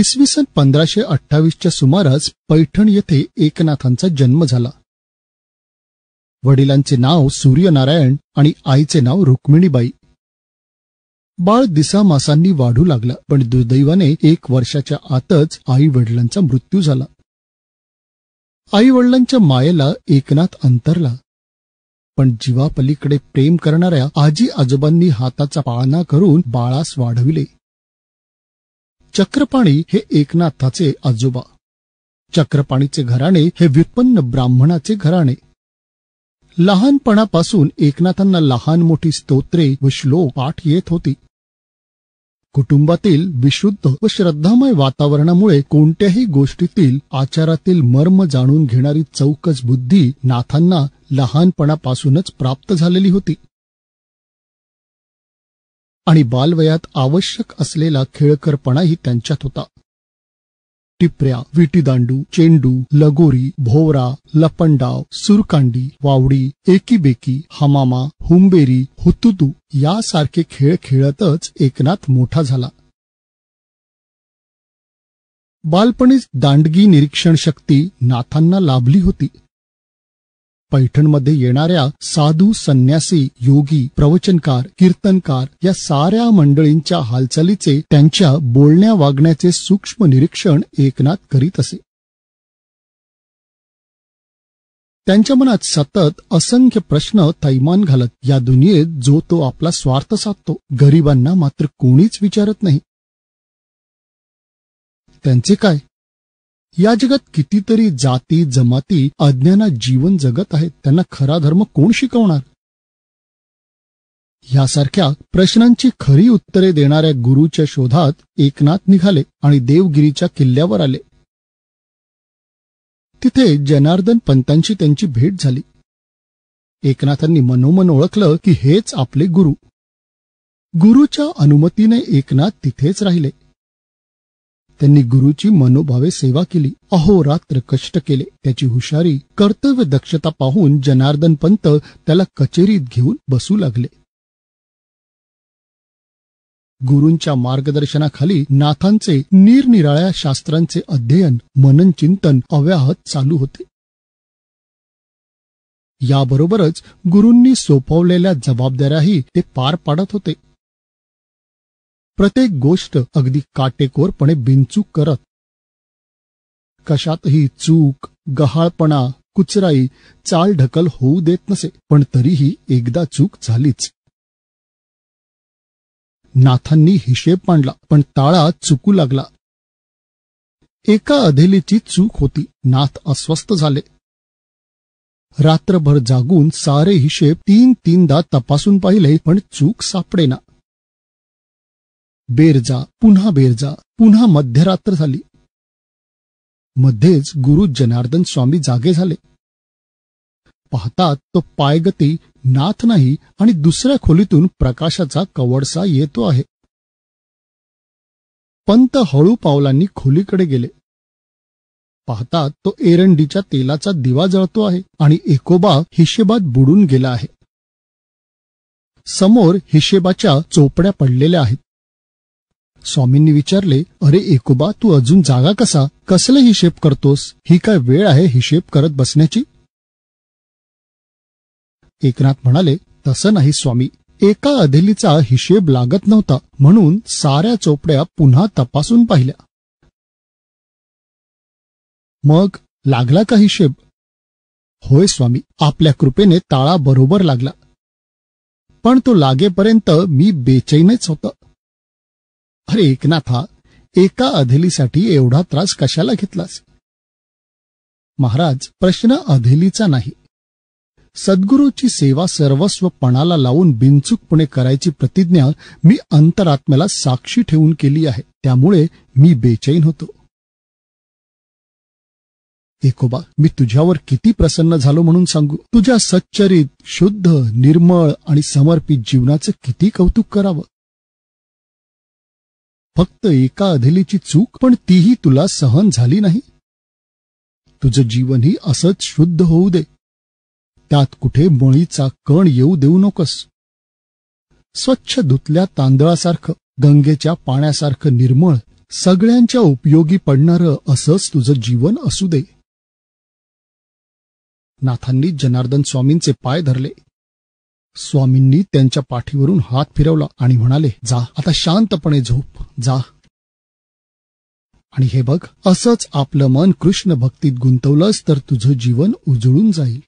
इसवी सन पंधराशे अठ्ठावीसच्या सुमारास पैठण येथे एकनाथांचा जन्म झाला वडिलांचे नाव सूर्यनारायण आणि आईचे नाव रुक्मिणीबाई बाळ मासांनी वाढू लागला पण दुर्दैवाने एक वर्षाच्या आतच आई वडिलांचा मृत्यू झाला आई वडिलांच्या मायेला एकनाथ अंतरला पण जीवापलीकडे प्रेम करणाऱ्या आजी आजोबांनी हाताचा पाळणा करून बाळास वाढविले चक्रपाणी हे एकनाथाचे आजोबा चक्रपाणीचे घराणे हे व्युत्पन्न ब्राह्मणाचे घराणे लहानपणापासून एकनाथांना लहान मोठी स्तोत्रे व श्लोक पाठ येत होती कुटुंबातील विशुद्ध व श्रद्धामय वातावरणामुळे कोणत्याही गोष्टीतील आचारातील मर्म जाणून घेणारी चौकस बुद्धी नाथांना लहानपणापासूनच प्राप्त झालेली होती आणि बालवयात आवश्यक असलेला खेळकरपणाही त्यांच्यात होता टिपऱ्या विटीदांडू चेंडू लगोरी भोवरा लपंडाव सुरकांडी वावडी एकीबेकी हमामा हुंबेरी हुतुतू यासारखे खेळ खेळतच एकनाथ मोठा झाला बालपणीच दांडगी निरीक्षण शक्ती नाथांना लाभली होती पैठणमध्ये येणाऱ्या साधू संन्यासी योगी प्रवचनकार कीर्तनकार या साऱ्या मंडळींच्या हालचालीचे त्यांच्या बोलण्या वागण्याचे सूक्ष्म निरीक्षण एकनाथ करीत असे त्यांच्या मनात सतत असंख्य प्रश्न थैमान घालत या दुनियेत जो तो आपला स्वार्थ साधतो गरिबांना मात्र कोणीच विचारत नाही त्यांचे काय या जगात कितीतरी जाती जमाती अज्ञानात जीवन जगत आहेत त्यांना खरा धर्म कोण शिकवणार यासारख्या प्रश्नांची खरी उत्तरे देणाऱ्या गुरुच्या शोधात एकनाथ निघाले आणि देवगिरीच्या किल्ल्यावर आले तिथे जनार्दन पंतांची त्यांची भेट झाली एकनाथांनी मनोमन ओळखलं की हेच आपले गुरु गुरुच्या अनुमतीने एकनाथ तिथेच राहिले त्यांनी गुरुची मनोभावे सेवा केली अहोरात्र कष्ट केले त्याची हुशारी कर्तव्य दक्षता पाहून जनार्दन पंत त्याला कचेरीत घेऊन बसू लागले गुरूंच्या मार्गदर्शनाखाली नाथांचे निरनिराळ्या शास्त्रांचे अध्ययन मनन चिंतन अव्याहत चालू होते याबरोबरच गुरूंनी सोपवलेल्या जबाबदाऱ्याही ते पार पाडत होते प्रत्येक गोष्ट अगदी काटेकोरपणे बिनचूक करत कशातही चूक गहाळपणा कुचराई चाल ढकल होऊ देत नसे पण तरीही एकदा चूक झालीच नाथांनी हिशेब मांडला पण ताळा चुकू लागला एका अधेलीची चूक होती नाथ अस्वस्थ झाले रात्रभर जागून सारे हिशेब तीन तीनदा तपासून पाहिले पण चूक सापडेना बेरजा पुन्हा बेरजा पुन्हा मध्यरात्र झाली मध्येच गुरु जनार्दन स्वामी जागे झाले पाहतात तो पायगती नाथ नाही आणि दुसऱ्या खोलीतून प्रकाशाचा कवडसा येतो आहे पंत हळू पावलांनी खोलीकडे गेले पाहतात तो एरंडीच्या तेलाचा दिवा जळतो आहे आणि एकोबा हिशेबात बुडून गेला आहे समोर हिशेबाच्या चोपड्या पडलेल्या आहेत स्वामींनी विचारले अरे एकोबा तू अजून जागा कसा कसले हिशेब करतोस ही काय वेळ आहे हिशेब करत बसण्याची एकनाथ म्हणाले तसं नाही स्वामी एका अधेलीचा हिशेब लागत नव्हता म्हणून साऱ्या चोपड्या पुन्हा तपासून पाहिल्या मग लागला का हिशेब होय स्वामी आपल्या कृपेने ताळा बरोबर लागला पण तो लागेपर्यंत मी बेचैनच होतं अरे एकनाथा एका अधेलीसाठी एवढा त्रास कशाला घेतलास महाराज प्रश्न अधेलीचा नाही सद्गुरूची सेवा सर्वस्व पणाला लावून बिनचूकपणे करायची प्रतिज्ञा मी अंतरात्म्याला साक्षी ठेवून केली आहे त्यामुळे मी बेचैन होतो एकोबा मी तुझ्यावर किती प्रसन्न झालो म्हणून सांगू तुझ्या सच्चरित शुद्ध निर्मळ आणि समर्पित जीवनाचं किती कौतुक करावं फक्त एका अधेलीची चूक पण तीही तुला सहन झाली नाही तुझं जीवनही असंच शुद्ध होऊ दे त्यात कुठे मळीचा कण येऊ देऊ नकोस स्वच्छ धुतल्या तांदळासारखं गंगेच्या पाण्यासारखं निर्मळ सगळ्यांच्या उपयोगी पडणारं असंच तुझं जीवन असू दे नाथांनी जनार्दन स्वामींचे पाय धरले स्वामींनी त्यांच्या पाठीवरून हात फिरवला आणि म्हणाले जा आता शांतपणे झोप जा आणि हे बघ असंच आपलं मन कृष्ण भक्तीत गुंतवलंस तर तुझं जीवन उजळून जाईल